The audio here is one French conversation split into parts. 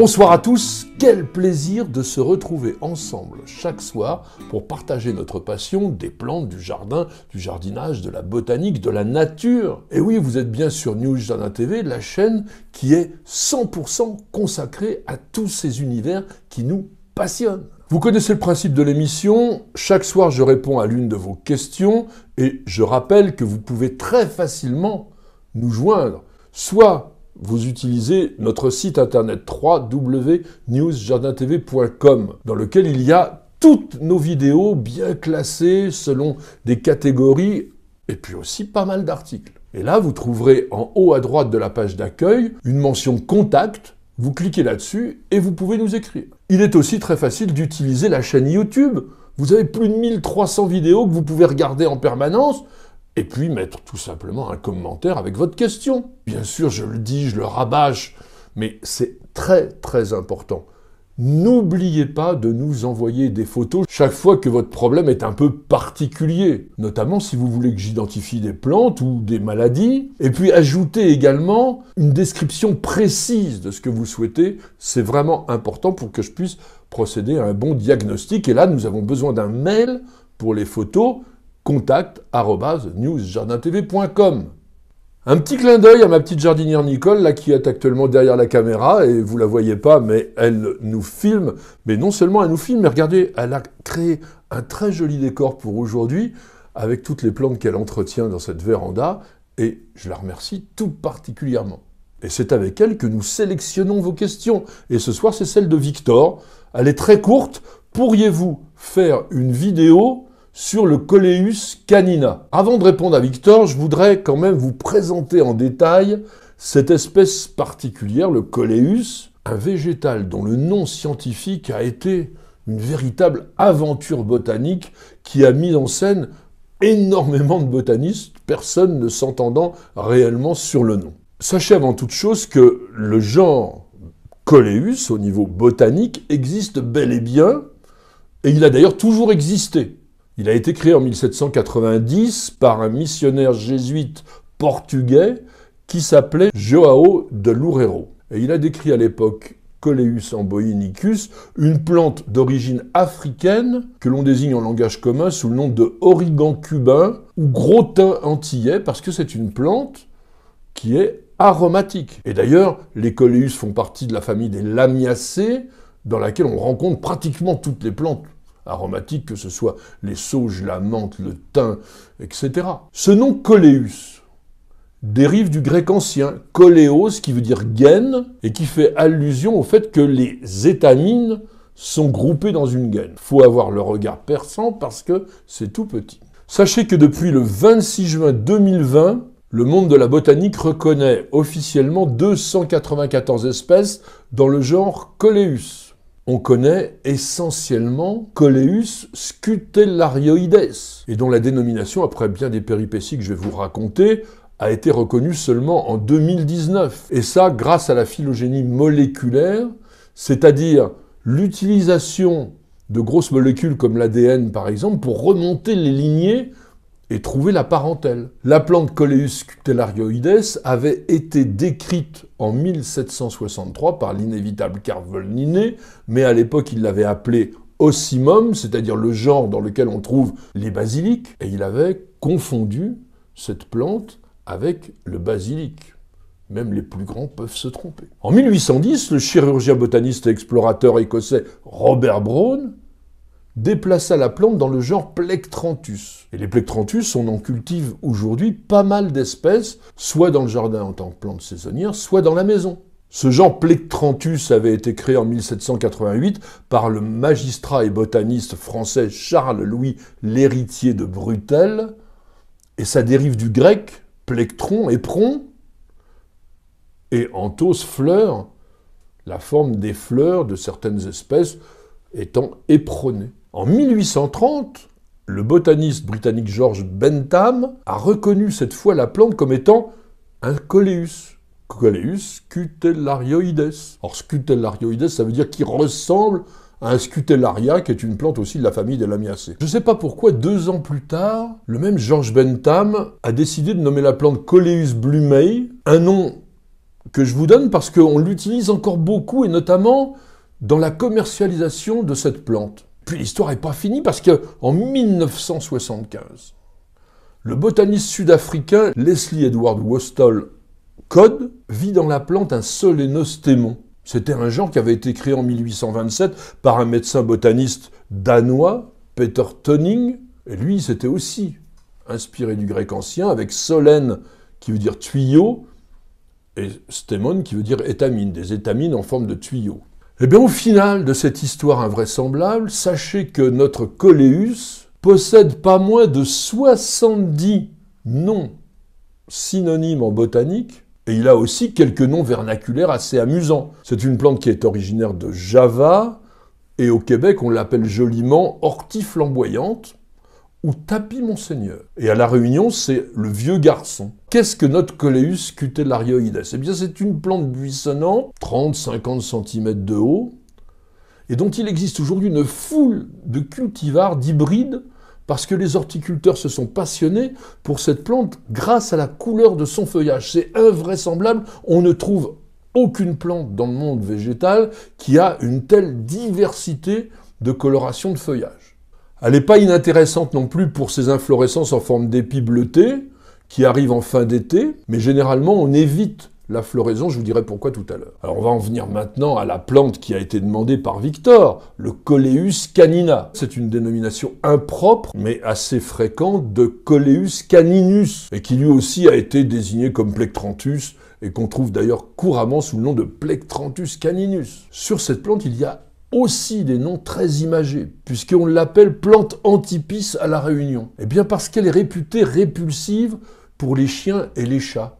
Bonsoir à tous, quel plaisir de se retrouver ensemble chaque soir pour partager notre passion des plantes, du jardin, du jardinage, de la botanique, de la nature. Et oui, vous êtes bien sur News Jardin TV, la chaîne qui est 100% consacrée à tous ces univers qui nous passionnent. Vous connaissez le principe de l'émission, chaque soir je réponds à l'une de vos questions et je rappelle que vous pouvez très facilement nous joindre, soit vous utilisez notre site internet 3www.newsjardintv.com dans lequel il y a toutes nos vidéos bien classées selon des catégories et puis aussi pas mal d'articles. Et là, vous trouverez en haut à droite de la page d'accueil une mention contact. Vous cliquez là-dessus et vous pouvez nous écrire. Il est aussi très facile d'utiliser la chaîne YouTube. Vous avez plus de 1300 vidéos que vous pouvez regarder en permanence et puis mettre tout simplement un commentaire avec votre question. Bien sûr, je le dis, je le rabâche, mais c'est très très important. N'oubliez pas de nous envoyer des photos chaque fois que votre problème est un peu particulier, notamment si vous voulez que j'identifie des plantes ou des maladies, et puis ajoutez également une description précise de ce que vous souhaitez, c'est vraiment important pour que je puisse procéder à un bon diagnostic, et là nous avons besoin d'un mail pour les photos, contact.newsjardintv.com. Un petit clin d'œil à ma petite jardinière Nicole, là, qui est actuellement derrière la caméra, et vous la voyez pas, mais elle nous filme. Mais non seulement elle nous filme, mais regardez, elle a créé un très joli décor pour aujourd'hui, avec toutes les plantes qu'elle entretient dans cette véranda, et je la remercie tout particulièrement. Et c'est avec elle que nous sélectionnons vos questions. Et ce soir, c'est celle de Victor. Elle est très courte. Pourriez-vous faire une vidéo sur le Coleus canina. Avant de répondre à Victor, je voudrais quand même vous présenter en détail cette espèce particulière, le Coleus, un végétal dont le nom scientifique a été une véritable aventure botanique qui a mis en scène énormément de botanistes, personne ne s'entendant réellement sur le nom. Sachez avant toute chose que le genre Coleus, au niveau botanique, existe bel et bien, et il a d'ailleurs toujours existé. Il a été créé en 1790 par un missionnaire jésuite portugais qui s'appelait Joao de Loureiro. Et il a décrit à l'époque Coleus amboinicus, une plante d'origine africaine que l'on désigne en langage commun sous le nom de origan cubain ou gros thym antillais parce que c'est une plante qui est aromatique. Et d'ailleurs, les Coleus font partie de la famille des lamiacées dans laquelle on rencontre pratiquement toutes les plantes aromatiques, que ce soit les sauges, la menthe, le thym, etc. Ce nom coléus dérive du grec ancien, coléos, qui veut dire gaine, et qui fait allusion au fait que les étamines sont groupées dans une gaine. Faut avoir le regard perçant parce que c'est tout petit. Sachez que depuis le 26 juin 2020, le monde de la botanique reconnaît officiellement 294 espèces dans le genre Coléus on connaît essentiellement Coleus scutellarioides, et dont la dénomination, après bien des péripéties que je vais vous raconter, a été reconnue seulement en 2019. Et ça, grâce à la phylogénie moléculaire, c'est-à-dire l'utilisation de grosses molécules comme l'ADN, par exemple, pour remonter les lignées et trouver la parentèle. La plante Coleus cutellarioides avait été décrite en 1763 par l'inévitable Niné, mais à l'époque il l'avait appelée ossimum, c'est-à-dire le genre dans lequel on trouve les basiliques, et il avait confondu cette plante avec le basilic. Même les plus grands peuvent se tromper. En 1810, le chirurgien botaniste et explorateur écossais Robert Brown déplaça la plante dans le genre Plectranthus. Et les Plectranthus, on en cultive aujourd'hui pas mal d'espèces, soit dans le jardin en tant que plante saisonnière, soit dans la maison. Ce genre Plectranthus avait été créé en 1788 par le magistrat et botaniste français Charles-Louis l'héritier de Brutel, et ça dérive du grec plectron, éperon, et anthos, fleur, la forme des fleurs de certaines espèces étant éperonnée. En 1830, le botaniste britannique George Bentham a reconnu cette fois la plante comme étant un coléus. Coléus scutellarioides. Or, scutellarioides, ça veut dire qu'il ressemble à un scutellaria, qui est une plante aussi de la famille des lamiacées. Je ne sais pas pourquoi, deux ans plus tard, le même George Bentham a décidé de nommer la plante Coleus blumei, un nom que je vous donne parce qu'on l'utilise encore beaucoup, et notamment dans la commercialisation de cette plante. Puis l'histoire n'est pas finie parce que en 1975, le botaniste sud-africain Leslie Edward wostol Code vit dans la plante un solénostémon. C'était un genre qui avait été créé en 1827 par un médecin botaniste danois, Peter Tonning, et lui c'était aussi inspiré du grec ancien avec solène qui veut dire tuyau et stémon qui veut dire étamine, des étamines en forme de tuyau. Eh bien, au final de cette histoire invraisemblable, sachez que notre Coléus possède pas moins de 70 noms synonymes en botanique, et il a aussi quelques noms vernaculaires assez amusants. C'est une plante qui est originaire de Java, et au Québec, on l'appelle joliment ortie flamboyante, ou tapis monseigneur. Et à La Réunion, c'est le vieux garçon. Qu'est-ce que notre Coleus cutellarioides Eh bien, c'est une plante buissonnante, 30-50 cm de haut, et dont il existe aujourd'hui une foule de cultivars, d'hybrides, parce que les horticulteurs se sont passionnés pour cette plante grâce à la couleur de son feuillage. C'est invraisemblable, on ne trouve aucune plante dans le monde végétal qui a une telle diversité de coloration de feuillage. Elle n'est pas inintéressante non plus pour ses inflorescences en forme d'épis bleutés qui arrivent en fin d'été, mais généralement on évite la floraison, je vous dirai pourquoi tout à l'heure. Alors on va en venir maintenant à la plante qui a été demandée par Victor, le Coleus canina. C'est une dénomination impropre, mais assez fréquente, de Coleus caninus, et qui lui aussi a été désigné comme Plectranthus, et qu'on trouve d'ailleurs couramment sous le nom de Plectranthus caninus. Sur cette plante, il y a aussi des noms très imagés, puisqu'on l'appelle plante antipice à La Réunion. et eh bien parce qu'elle est réputée répulsive pour les chiens et les chats,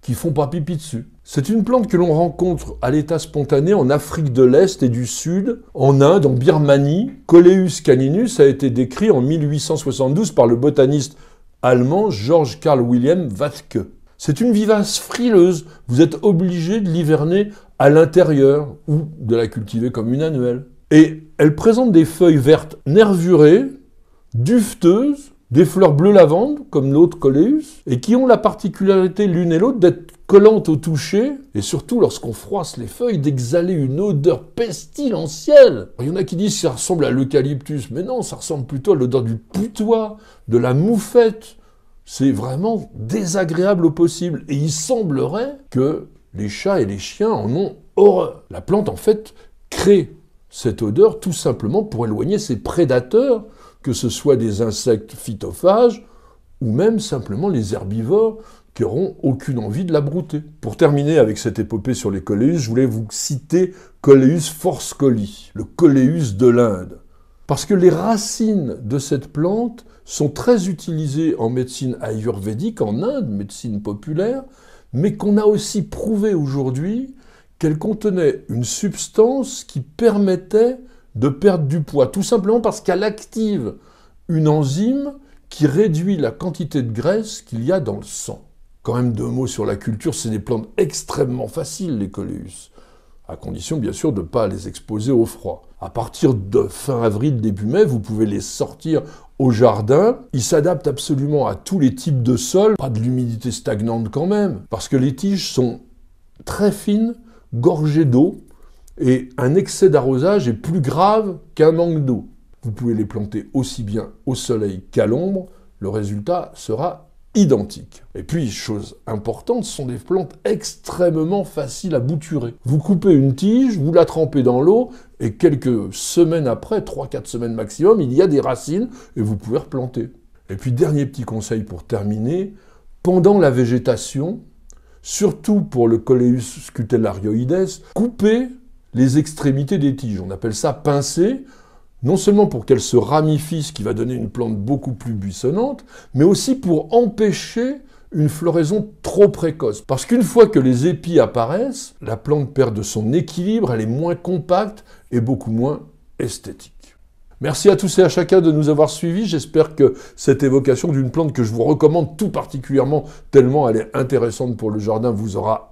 qui font pas pipi dessus. C'est une plante que l'on rencontre à l'état spontané en Afrique de l'Est et du Sud, en Inde, en Birmanie. Coleus caninus a été décrit en 1872 par le botaniste allemand George Carl William Wattke. C'est une vivace frileuse, vous êtes obligé de l'hiverner à l'intérieur ou de la cultiver comme une annuelle. Et elle présente des feuilles vertes nervurées, dufteuses, des fleurs bleues lavande, comme l'autre coléus, et qui ont la particularité l'une et l'autre d'être collantes au toucher, et surtout lorsqu'on froisse les feuilles, d'exhaler une odeur pestilentielle. Il y en a qui disent que ça ressemble à l'eucalyptus, mais non, ça ressemble plutôt à l'odeur du putois, de la moufette. C'est vraiment désagréable au possible, et il semblerait que les chats et les chiens en ont horreur. La plante, en fait, crée cette odeur tout simplement pour éloigner ses prédateurs, que ce soit des insectes phytophages ou même simplement les herbivores qui auront aucune envie de la brouter. Pour terminer avec cette épopée sur les coléus, je voulais vous citer Coléus forscoli, le coléus de l'Inde. Parce que les racines de cette plante sont très utilisées en médecine ayurvédique en Inde, médecine populaire, mais qu'on a aussi prouvé aujourd'hui qu'elle contenait une substance qui permettait de perdre du poids, tout simplement parce qu'elle active une enzyme qui réduit la quantité de graisse qu'il y a dans le sang. Quand même deux mots sur la culture, c'est des plantes extrêmement faciles, les coléus à condition bien sûr de ne pas les exposer au froid. À partir de fin avril, début mai, vous pouvez les sortir au jardin. Ils s'adaptent absolument à tous les types de sols, pas de l'humidité stagnante quand même, parce que les tiges sont très fines, gorgées d'eau, et un excès d'arrosage est plus grave qu'un manque d'eau. Vous pouvez les planter aussi bien au soleil qu'à l'ombre, le résultat sera identiques. Et puis, chose importante, ce sont des plantes extrêmement faciles à bouturer. Vous coupez une tige, vous la trempez dans l'eau, et quelques semaines après, 3-4 semaines maximum, il y a des racines et vous pouvez replanter. Et puis, dernier petit conseil pour terminer, pendant la végétation, surtout pour le Coleus scutellarioides, coupez les extrémités des tiges. On appelle ça pincer non seulement pour qu'elle se ramifie, ce qui va donner une plante beaucoup plus buissonnante, mais aussi pour empêcher une floraison trop précoce. Parce qu'une fois que les épis apparaissent, la plante perd de son équilibre, elle est moins compacte et beaucoup moins esthétique. Merci à tous et à chacun de nous avoir suivis. J'espère que cette évocation d'une plante que je vous recommande tout particulièrement, tellement elle est intéressante pour le jardin, vous aura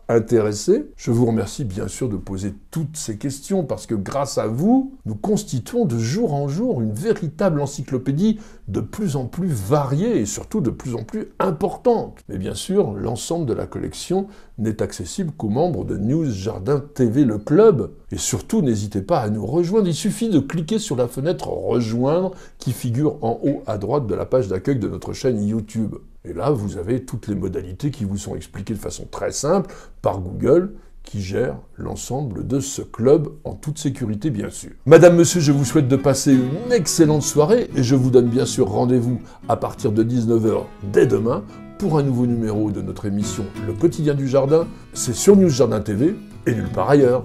je vous remercie bien sûr de poser toutes ces questions parce que grâce à vous, nous constituons de jour en jour une véritable encyclopédie de plus en plus variée et surtout de plus en plus importante. Mais bien sûr, l'ensemble de la collection n'est accessible qu'aux membres de News Jardin TV Le Club. Et surtout, n'hésitez pas à nous rejoindre. Il suffit de cliquer sur la fenêtre Rejoindre qui figure en haut à droite de la page d'accueil de notre chaîne YouTube. Et là, vous avez toutes les modalités qui vous sont expliquées de façon très simple par Google qui gère l'ensemble de ce club en toute sécurité bien sûr. Madame, monsieur, je vous souhaite de passer une excellente soirée et je vous donne bien sûr rendez-vous à partir de 19h dès demain pour un nouveau numéro de notre émission Le quotidien du jardin. C'est sur NewsJardin TV et nulle part ailleurs.